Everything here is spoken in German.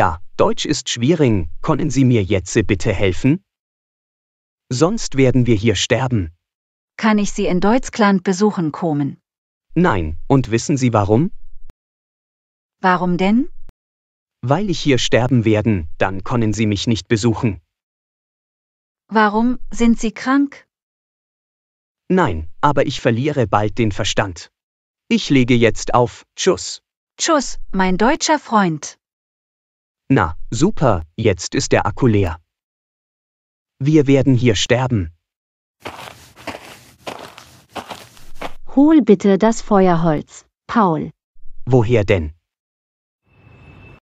Ja, Deutsch ist schwierig, können Sie mir jetzt bitte helfen? Sonst werden wir hier sterben. Kann ich Sie in Deutschland besuchen kommen? Nein, und wissen Sie warum? Warum denn? Weil ich hier sterben werden, dann können Sie mich nicht besuchen. Warum sind Sie krank? Nein, aber ich verliere bald den Verstand. Ich lege jetzt auf. Tschüss. Tschüss, mein deutscher Freund. Na, super, jetzt ist der Akku leer. Wir werden hier sterben. Hol bitte das Feuerholz, Paul. Woher denn?